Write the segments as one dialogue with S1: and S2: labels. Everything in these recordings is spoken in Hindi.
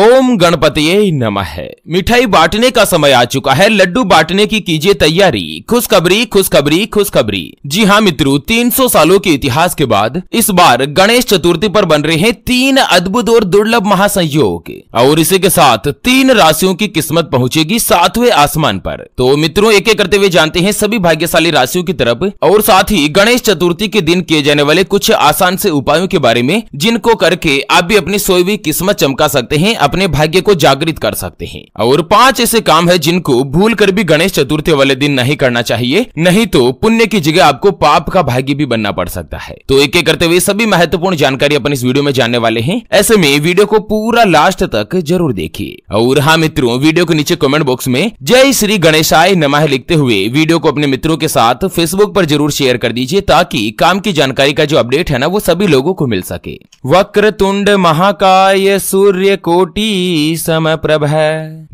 S1: ओम गणपति नमः मिठाई बांटने का समय आ चुका है लड्डू बांटने की कीजिए तैयारी खुशखबरी खुशखबरी खुशखबरी जी हाँ मित्रों 300 सालों के इतिहास के बाद इस बार गणेश चतुर्थी पर बन रहे हैं तीन अद्भुत और दुर्लभ महासंयोग और इसी के साथ तीन राशियों की किस्मत पहुंचेगी सातवें आसमान पर तो मित्रों एक एक करते हुए जानते हैं सभी भाग्यशाली राशियों की तरफ और साथ ही गणेश चतुर्थी के दिन किए जाने वाले कुछ आसान से उपायों के बारे में जिनको करके आप भी अपनी सोई हुई किस्मत चमका सकते हैं अपने भाग्य को जागृत कर सकते हैं और पांच ऐसे काम है जिनको भूल कर भी गणेश चतुर्थी वाले दिन नहीं करना चाहिए नहीं तो पुण्य की जगह आपको पाप का भाग्य भी बनना पड़ सकता है तो एक एक करते हुए सभी महत्वपूर्ण जानकारी अपन इस वीडियो में जानने वाले हैं ऐसे में वीडियो को पूरा लास्ट तक जरूर देखिए और हाँ मित्रों वीडियो के नीचे कमेंट बॉक्स में जय श्री गणेशाय नमः लिखते हुए वीडियो को अपने मित्रों के साथ फेसबुक पर जरूर शेयर कर दीजिए ताकि काम की जानकारी का जो अपडेट है ना वो सभी लोगों को मिल सके वक्र तुंड महाकाय सूर्य कोट कोटि प्रभ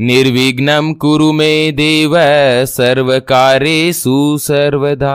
S1: निर्विघ्नं कुरु मे देव कार्य सुसर्वदा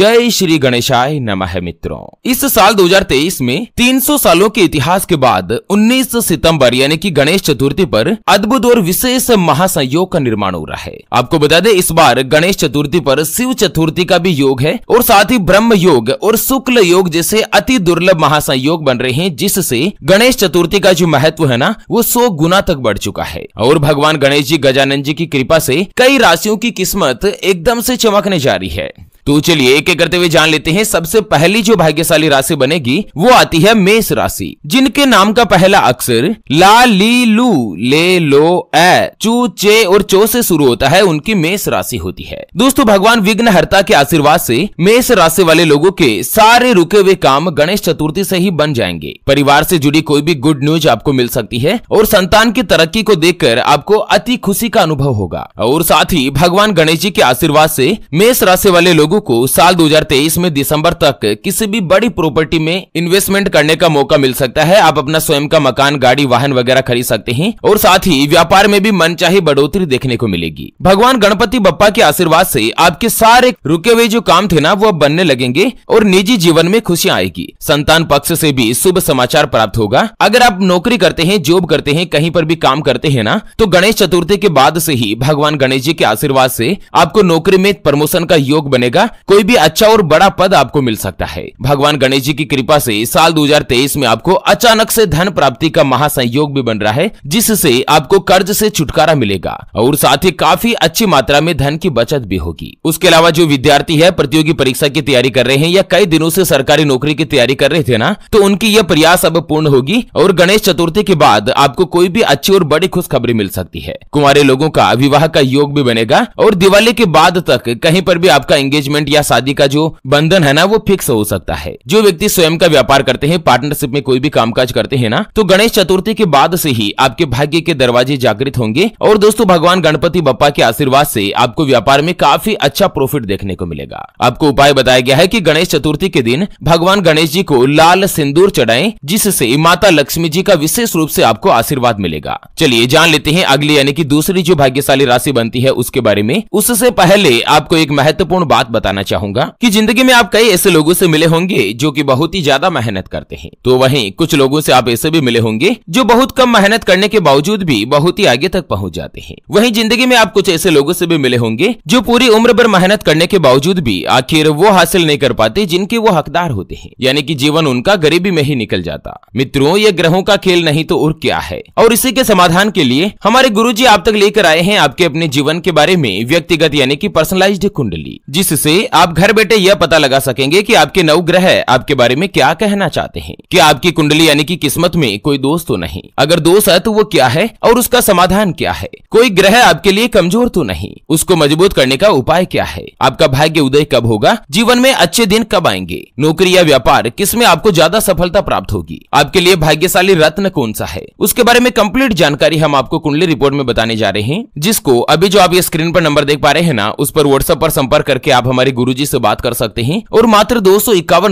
S1: जय श्री गणेशाय नमः मित्रों इस साल 2023 में 300 सालों के इतिहास के बाद 19 सितंबर यानी कि गणेश चतुर्थी पर अद्भुत और विशेष महासंयोग का निर्माण हो रहा है आपको बता दें इस बार गणेश चतुर्थी पर शिव चतुर्थी का भी योग है और साथ ही ब्रह्म योग और शुक्ल योग जैसे अति दुर्लभ महासंयोग बन रहे हैं जिससे गणेश चतुर्थी का जो महत्व है ना वो 200 गुना तक बढ़ चुका है और भगवान गणेश जी गजानन जी की कृपा से कई राशियों की किस्मत एकदम से चमकने जा रही है तो चलिए एक एक करते हुए जान लेते हैं सबसे पहली जो भाग्यशाली राशि बनेगी वो आती है मेष राशि जिनके नाम का पहला अक्षर ला ली लू ले लो ए चू चे और चो से शुरू होता है उनकी मेष राशि होती है दोस्तों भगवान विघ्न के आशीर्वाद से मेष राशि वाले लोगों के सारे रुके हुए काम गणेश चतुर्थी से ही बन जाएंगे परिवार से जुड़ी कोई भी गुड न्यूज आपको मिल सकती है और संतान की तरक्की को कर आपको अति खुशी का अनुभव होगा और साथ ही भगवान गणेश जी के आशीर्वाद से मेष राशि वाले लोगों लोगों को साल 2023 में दिसंबर तक किसी भी बड़ी प्रॉपर्टी में इन्वेस्टमेंट करने का मौका मिल सकता है आप अपना स्वयं का मकान गाड़ी वाहन वगैरह खरीद सकते हैं और साथ ही व्यापार में भी चाहे बढ़ोतरी देखने को मिलेगी भगवान गणपति बप्पा के आशीर्वाद ऐसी आपके सारे रुके हुए जो काम थे ना वो अब बनने लगेंगे और निजी जीवन में खुशियाँ आएगी संतान पक्ष ऐसी भी शुभ समाचार प्राप्त होगा अगर आप नौकरी करते हैं जॉब करते हैं कहीं पर भी काम करते हैं ना तो गणेश चतुर्थी के बाद से ही भगवान गणेश जी के आशीर्वाद से आपको नौकरी में प्रमोशन का योग बनेगा कोई भी अच्छा और बड़ा पद आपको मिल सकता है भगवान गणेश जी की कृपा से साल 2023 में आपको अचानक से धन प्राप्ति का महासंयोग भी बन रहा है जिससे आपको कर्ज से छुटकारा मिलेगा और साथ ही काफी अच्छी मात्रा में धन की बचत भी होगी उसके अलावा जो विद्यार्थी है प्रतियोगी परीक्षा की तैयारी कर रहे हैं या कई दिनों से सरकारी नौकरी की तैयारी कर रहे थे ना तो उनकी यह प्रयास अब पूर्ण होगी और गणेश चतुर्थी के बाद आपको कोई भी अच्छी और बड़ी खुशखबरी मिल सकती है कुमारे लोगों का विवाह का योग भी बनेगा और दिवाली के बाद तक कहीं पर भी आपका एंगेज एंगेजमेंट या शादी का जो बंधन है ना वो फिक्स हो सकता है जो व्यक्ति स्वयं का व्यापार करते हैं पार्टनरशिप में कोई भी कामकाज करते हैं ना तो गणेश चतुर्थी के बाद से ही आपके भाग्य के दरवाजे जागृत होंगे और दोस्तों भगवान गणपति बप्पा के आशीर्वाद से आपको व्यापार में काफी अच्छा प्रॉफिट देखने को मिलेगा आपको उपाय बताया गया है की गणेश चतुर्थी के दिन भगवान गणेश जी को लाल सिंदूर चढ़ाए जिससे माता लक्ष्मी जी का विशेष रूप से आपको आशीर्वाद मिलेगा चलिए जान लेते हैं अगली यानी कि दूसरी जो भाग्यशाली राशि बनती है उसके बारे में उससे पहले आपको एक महत्वपूर्ण बात बताना चाहूंगा कि जिंदगी में आप कई ऐसे लोगों से मिले होंगे जो कि बहुत ही ज्यादा मेहनत करते हैं तो वहीं कुछ लोगों से आप ऐसे भी मिले होंगे जो बहुत कम मेहनत करने के बावजूद भी बहुत ही आगे तक पहुंच जाते हैं वहीं जिंदगी में आप कुछ ऐसे लोगों से भी मिले होंगे जो पूरी उम्र भर मेहनत करने के बावजूद भी आखिर वो हासिल नहीं कर पाते जिनके वो हकदार होते हैं यानी कि जीवन उनका गरीबी में ही निकल जाता मित्रों ये ग्रहों का खेल नहीं तो और क्या है और इसी के समाधान के लिए हमारे गुरु आप तक लेकर आए हैं आपके अपने जीवन के बारे में व्यक्तिगत यानी की पर्सनलाइज्ड कुंडली जिससे से आप घर बैठे यह पता लगा सकेंगे कि आपके नवग्रह आपके बारे में क्या कहना चाहते हैं कि आपकी कुंडली यानी कि किस्मत में कोई दोस्त तो नहीं अगर दोष है तो वो क्या है और उसका समाधान क्या है कोई ग्रह आपके लिए कमजोर तो नहीं उसको मजबूत करने का उपाय क्या है आपका भाग्य उदय कब होगा जीवन में अच्छे दिन कब आएंगे नौकरी या व्यापार किस में आपको ज्यादा सफलता प्राप्त होगी आपके लिए भाग्यशाली रत्न कौन सा है उसके बारे में कंप्लीट जानकारी हम आपको कुंडली रिपोर्ट में बताने जा रहे हैं जिसको अभी जो आप ये स्क्रीन पर नंबर देख पा रहे हैं ना उस पर व्हाट्सएप पर संपर्क करके आप हम हमारे गुरुजी से बात कर सकते हैं और मात्र दो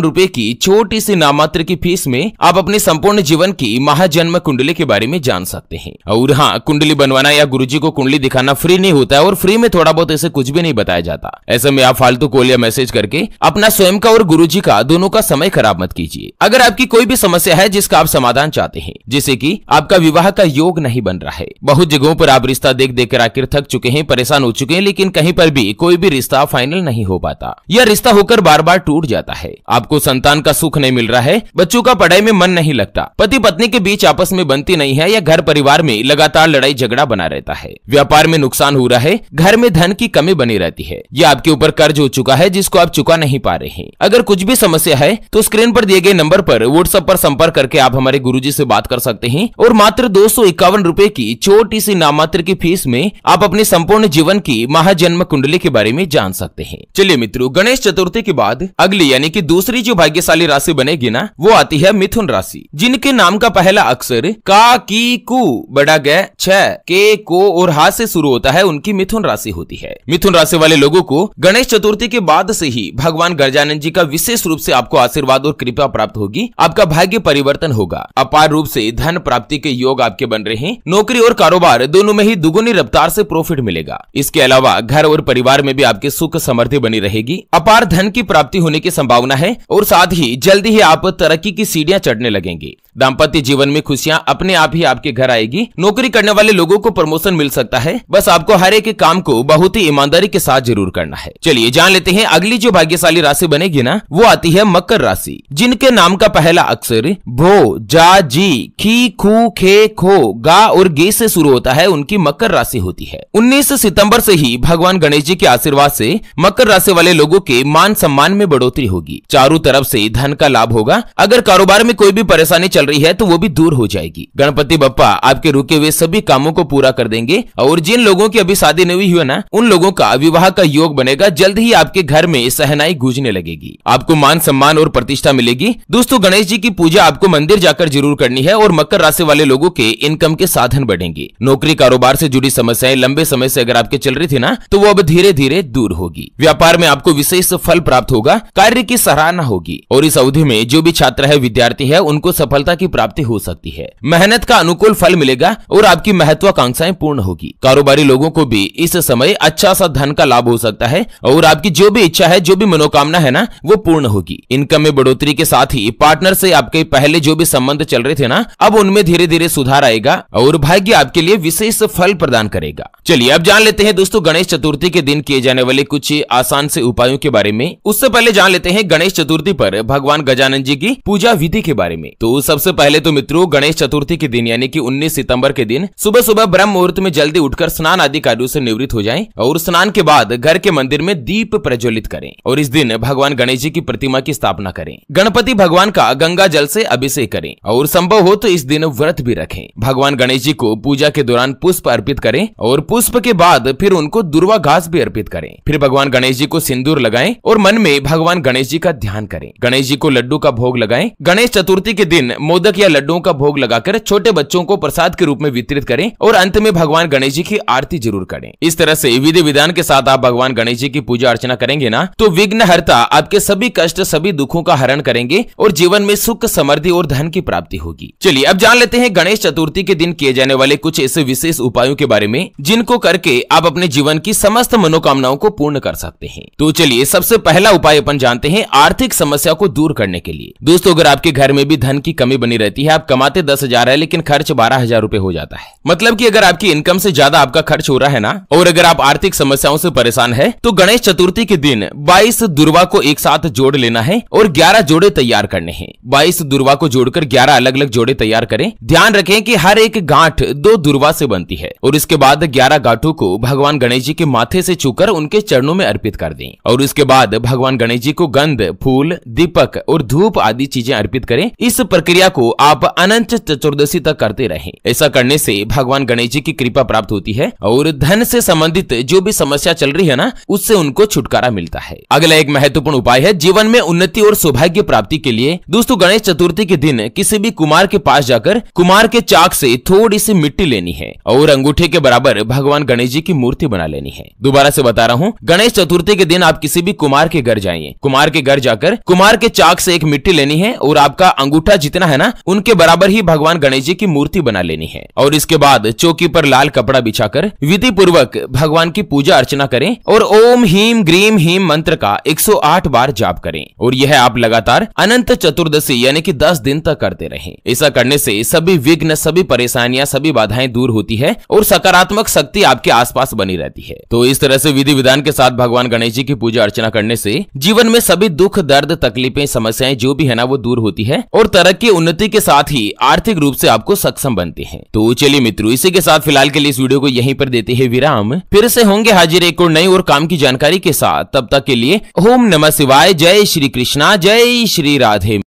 S1: रूपए की छोटी सी नामात्र की फीस में आप अपने संपूर्ण जीवन की महाजन्म कुंडली के बारे में जान सकते हैं और हाँ कुंडली बनवाना या जी को कुंडली दिखाना फ्री नहीं होता है और फ्री में थोड़ा बहुत ऐसे कुछ भी नहीं बताया जाता ऐसे में आप फालतू कॉल या मैसेज करके अपना स्वयं का और गुरु का दोनों का समय खराब मत कीजिए अगर आपकी कोई भी समस्या है जिसका आप समाधान चाहते हैं जैसे की आपका विवाह का योग नहीं बन रहा है बहुत जगहों पर आप रिश्ता देख देख कर आखिर थक चुके हैं परेशान हो चुके हैं लेकिन कहीं पर भी कोई भी रिश्ता फाइनल नहीं हो हो पाता यह रिश्ता होकर बार बार टूट जाता है आपको संतान का सुख नहीं मिल रहा है बच्चों का पढ़ाई में मन नहीं लगता पति पत्नी के बीच आपस में बनती नहीं है या घर परिवार में लगातार लड़ाई झगड़ा बना रहता है व्यापार में नुकसान हो रहा है घर में धन की कमी बनी रहती है या आपके ऊपर कर्ज हो चुका है जिसको आप चुका नहीं पा रहे हैं अगर कुछ भी समस्या है तो स्क्रीन पर दिए गए नंबर पर व्हाट्सएप पर संपर्क करके आप हमारे गुरु जी बात कर सकते हैं और मात्र दो सौ रूपए की छोटी सी नामात्र की फीस में आप अपने संपूर्ण जीवन की महाजन्म कुंडली के बारे में जान सकते हैं चलिए इसीलिए मित्रों गणेश चतुर्थी के बाद अगली यानी कि दूसरी जो भाग्यशाली राशि बनेगी ना वो आती है मिथुन राशि जिनके नाम का पहला अक्षर का की कु बड़ा गय छ के को और हा से शुरू होता है उनकी मिथुन राशि होती है मिथुन राशि वाले लोगों को गणेश चतुर्थी के बाद से ही भगवान गजानंद जी का विशेष रूप से आपको आशीर्वाद और कृपा प्राप्त होगी आपका भाग्य परिवर्तन होगा अपार रूप से धन प्राप्ति के योग आपके बन रहे हैं नौकरी और कारोबार दोनों में ही दुगुनी रफ्तार से प्रॉफिट मिलेगा इसके अलावा घर और परिवार में भी आपके सुख समृद्धि बनी बनी रहेगी अपार धन की प्राप्ति होने की संभावना है और साथ ही जल्दी ही आप तरक्की की सीढ़ियां चढ़ने लगेंगे दाम्पत्य जीवन में खुशियां अपने आप ही आपके घर आएगी नौकरी करने वाले लोगों को प्रमोशन मिल सकता है बस आपको हर एक काम को बहुत ही ईमानदारी के साथ जरूर करना है चलिए जान लेते हैं अगली जो भाग्यशाली राशि बनेगी ना वो आती है मकर राशि जिनके नाम का पहला अक्षर भो जा जी खी खू खे खो गा और गे से शुरू होता है उनकी मकर राशि होती है उन्नीस सितम्बर से ही भगवान गणेश जी के आशीर्वाद से मकर राशि पैसे वाले लोगों के मान सम्मान में बढ़ोतरी होगी चारों तरफ से धन का लाभ होगा अगर कारोबार में कोई भी परेशानी चल रही है तो वो भी दूर हो जाएगी गणपति बप्पा आपके रुके हुए सभी कामों को पूरा कर देंगे और जिन लोगों की अभी शादी नहीं हुई है ना उन लोगों का विवाह का योग बनेगा जल्द ही आपके घर में सहनाई गूंजने लगेगी आपको मान सम्मान और प्रतिष्ठा मिलेगी दोस्तों गणेश जी की पूजा आपको मंदिर जाकर जरूर करनी है और मकर राशि वाले लोगों के इनकम के साधन बढ़ेंगे नौकरी कारोबार से जुड़ी समस्याएं लंबे समय से अगर आपके चल रही थी ना तो वो अब धीरे धीरे दूर होगी व्यापार व्यापार में आपको विशेष फल प्राप्त होगा कार्य की सराहना होगी और इस अवधि में जो भी छात्र है विद्यार्थी है उनको सफलता की प्राप्ति हो सकती है मेहनत का अनुकूल फल मिलेगा और आपकी महत्वाकांक्षाएं पूर्ण होगी कारोबारी लोगों को भी इस समय अच्छा सा धन का लाभ हो सकता है और आपकी जो भी इच्छा है जो भी मनोकामना है ना वो पूर्ण होगी इनकम में बढ़ोतरी के साथ ही पार्टनर से आपके पहले जो भी संबंध चल रहे थे ना अब उनमें धीरे धीरे सुधार आएगा और भाग्य आपके लिए विशेष फल प्रदान करेगा चलिए अब जान लेते हैं दोस्तों गणेश चतुर्थी के दिन किए जाने वाले कुछ आसान नुकसान से उपायों के बारे में उससे पहले जान लेते हैं गणेश चतुर्थी पर भगवान गजानन जी की पूजा विधि के बारे में तो सबसे पहले तो मित्रों गणेश चतुर्थी के दिन यानी कि 19 सितंबर के दिन सुबह सुबह ब्रह्म मुहूर्त में जल्दी उठकर स्नान आदि कार्यो से निवृत्त हो जाए और स्नान के बाद घर के मंदिर में दीप प्रज्वलित करें और इस दिन भगवान गणेश जी की प्रतिमा की स्थापना करें गणपति भगवान का गंगा जल से अभिषेक करें और संभव हो तो इस दिन व्रत भी रखें भगवान गणेश जी को पूजा के दौरान पुष्प अर्पित करें और पुष्प के बाद फिर उनको दुर्वा घास भी अर्पित करें फिर भगवान गणेश जी जी को सिंदूर लगाएं और मन में भगवान गणेश जी का ध्यान करें गणेश जी को लड्डू का भोग लगाएं गणेश चतुर्थी के दिन मोदक या लड्डुओं का भोग लगाकर छोटे बच्चों को प्रसाद के रूप में वितरित करें और अंत में भगवान गणेश जी की आरती जरूर करें इस तरह से विधि विधान के साथ आप भगवान गणेश जी की पूजा अर्चना करेंगे ना तो विघ्न हरता आपके सभी कष्ट सभी दुखों का हरण करेंगे और जीवन में सुख समृद्धि और धन की प्राप्ति होगी चलिए अब जान लेते हैं गणेश चतुर्थी के दिन किए जाने वाले कुछ ऐसे विशेष उपायों के बारे में जिनको करके आप अपने जीवन की समस्त मनोकामनाओं को पूर्ण कर सकते हैं हैं तो चलिए सबसे पहला उपाय अपन जानते हैं आर्थिक समस्या को दूर करने के लिए दोस्तों अगर आपके घर में भी धन की कमी बनी रहती है आप कमाते दस हजार है लेकिन खर्च बारह हजार रूपए हो जाता है मतलब की अगर आपकी इनकम से ज्यादा आपका खर्च हो रहा है ना और अगर आप आर्थिक समस्याओं से परेशान है तो गणेश चतुर्थी के दिन बाईस दुर्वा को एक साथ जोड़ लेना है और ग्यारह जोड़े तैयार करने हैं बाईस दुर्वा को जोड़कर ग्यारह अलग अलग जोड़े तैयार करें ध्यान रखें कि हर एक गांठ दो दुर्वा से बनती है और इसके बाद ग्यारह गांठों को भगवान गणेश जी के माथे से छूकर उनके चरणों में अर्पित कर कर दें और उसके बाद भगवान गणेश जी को गंध फूल दीपक और धूप आदि चीजें अर्पित करें इस प्रक्रिया को आप अनंत चतुर्दशी तक करते रहें ऐसा करने से भगवान गणेश जी की कृपा प्राप्त होती है और धन से संबंधित जो भी समस्या चल रही है ना उससे उनको छुटकारा मिलता है अगला एक महत्वपूर्ण उपाय है जीवन में उन्नति और सौभाग्य प्राप्ति के लिए दोस्तों गणेश चतुर्थी के दिन किसी भी कुमार के पास जाकर कुमार के चाक से थोड़ी सी मिट्टी लेनी है और अंगूठे के बराबर भगवान गणेश जी की मूर्ति बना लेनी है दोबारा से बता रहा हूँ गणेश चतुर्थी के दिन आप किसी भी कुमार के घर जाइए कुमार के घर जाकर कुमार के चाक से एक मिट्टी लेनी है और आपका अंगूठा जितना है ना उनके बराबर ही भगवान गणेश जी की मूर्ति बना लेनी है और इसके बाद चौकी पर लाल कपड़ा बिछाकर विधि पूर्वक भगवान की पूजा अर्चना करें और ओम हीम ग्रीम हीम मंत्र का 108 बार जाप करें और यह आप लगातार अनंत चतुर्दशी यानी कि 10 दिन तक करते रहें ऐसा करने से सभी विघ्न सभी परेशानियां सभी बाधाएं दूर होती है और सकारात्मक शक्ति आपके आसपास बनी रहती है तो इस तरह से विधि विधान के साथ भगवान गणेश गणेश जी की पूजा अर्चना करने से जीवन में सभी दुख दर्द तकलीफें समस्याएं जो भी है ना वो दूर होती है और तरक्की उन्नति के साथ ही आर्थिक रूप से आपको सक्षम बनते हैं तो चलिए मित्रों इसी के साथ फिलहाल के लिए इस वीडियो को यहीं पर देते हैं विराम फिर से होंगे हाजिर एक और नई और काम की जानकारी के साथ तब तक के लिए ओम नमः शिवाय जय श्री कृष्णा जय श्री राधे